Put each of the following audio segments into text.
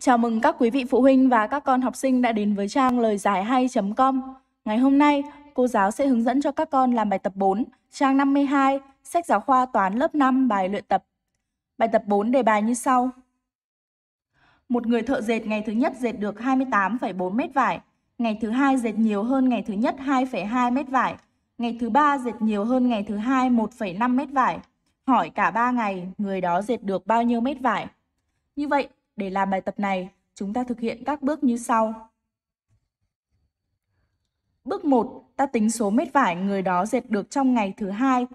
Chào mừng các quý vị phụ huynh và các con học sinh đã đến với trang lời giải hay.com. Ngày hôm nay, cô giáo sẽ hướng dẫn cho các con làm bài tập 4, trang 52, sách giáo khoa toán lớp 5 bài luyện tập. Bài tập 4 đề bài như sau. Một người thợ dệt ngày thứ nhất dệt được 28,4 mét vải, ngày thứ hai dệt nhiều hơn ngày thứ nhất 2,2 mét vải, ngày thứ ba dệt nhiều hơn ngày thứ hai 1,5 mét vải. Hỏi cả ba ngày người đó dệt được bao nhiêu mét vải. Như vậy, để làm bài tập này, chúng ta thực hiện các bước như sau. Bước 1, ta tính số mét vải người đó dệt được trong ngày thứ hai.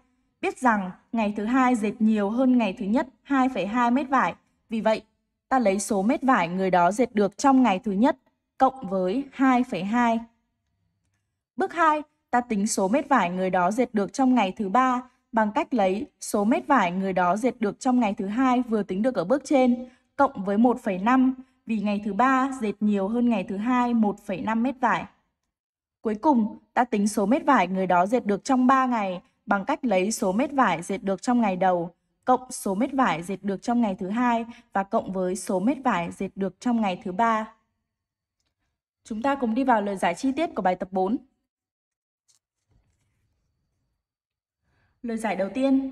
Biết rằng ngày thứ hai dệt nhiều hơn ngày thứ nhất 2,2 mét vải. Vì vậy, ta lấy số mét vải người đó dệt được trong ngày thứ nhất cộng với 2,2. Bước 2, ta tính số mét vải người đó dệt được trong ngày thứ ba bằng cách lấy số mét vải người đó dệt được trong ngày thứ hai vừa tính được ở bước trên cộng với 1,5 vì ngày thứ ba dệt nhiều hơn ngày thứ hai 1,5 mét vải. Cuối cùng, ta tính số mét vải người đó dệt được trong 3 ngày bằng cách lấy số mét vải dệt được trong ngày đầu cộng số mét vải dệt được trong ngày thứ hai và cộng với số mét vải dệt được trong ngày thứ ba. Chúng ta cùng đi vào lời giải chi tiết của bài tập 4. Lời giải đầu tiên,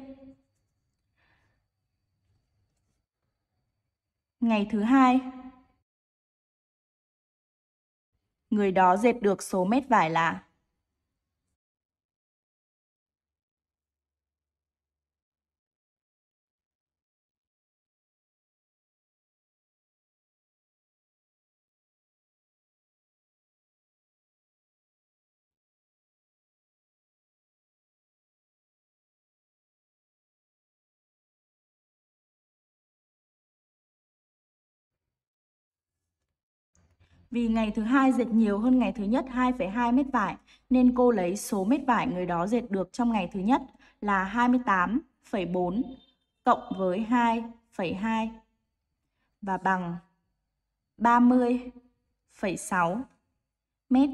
Ngày thứ hai Người đó dệt được số mét vải là Vì ngày thứ hai dệt nhiều hơn ngày thứ nhất 2,2 mét vải nên cô lấy số mét vải người đó dệt được trong ngày thứ nhất là 28,4 cộng với 2,2 và bằng 30,6 mét.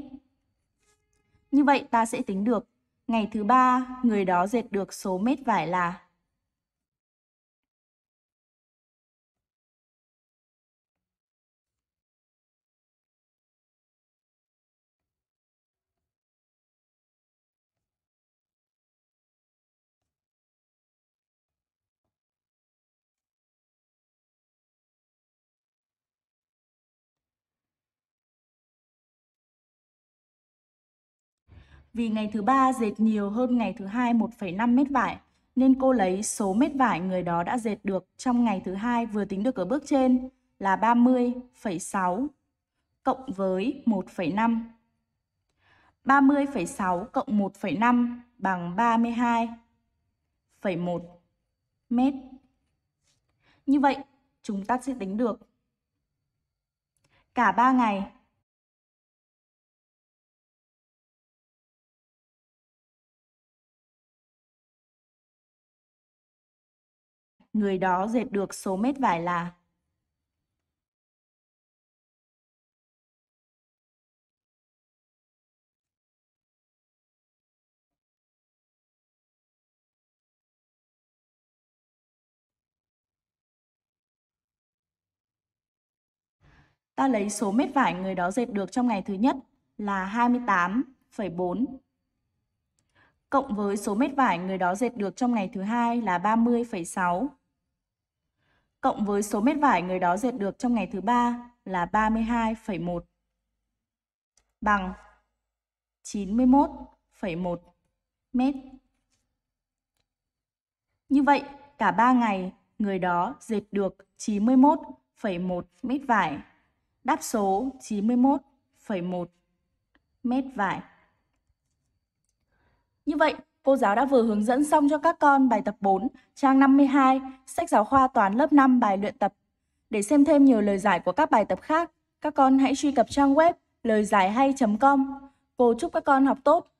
Như vậy ta sẽ tính được ngày thứ ba người đó dệt được số mét vải là Vì ngày thứ ba dệt nhiều hơn ngày thứ hai 1,5 mét vải, nên cô lấy số mét vải người đó đã dệt được trong ngày thứ hai vừa tính được ở bước trên là 30,6 cộng với 1,5. 30,6 cộng 1,5 bằng 32,1 mét. Như vậy, chúng ta sẽ tính được cả 3 ngày người đó dệt được số mét vải là Ta lấy số mét vải người đó dệt được trong ngày thứ nhất là 28,4 cộng với số mét vải người đó dệt được trong ngày thứ hai là 30,6 cộng với số mét vải người đó dệt được trong ngày thứ ba là 32,1 bằng 91,1 mét. Như vậy, cả 3 ngày người đó dệt được 91,1 mét vải. Đáp số 91,1 mét vải. Như vậy, Cô giáo đã vừa hướng dẫn xong cho các con bài tập 4, trang 52, sách giáo khoa toán lớp 5 bài luyện tập. Để xem thêm nhiều lời giải của các bài tập khác, các con hãy truy cập trang web lời giải hay.com. Cô chúc các con học tốt.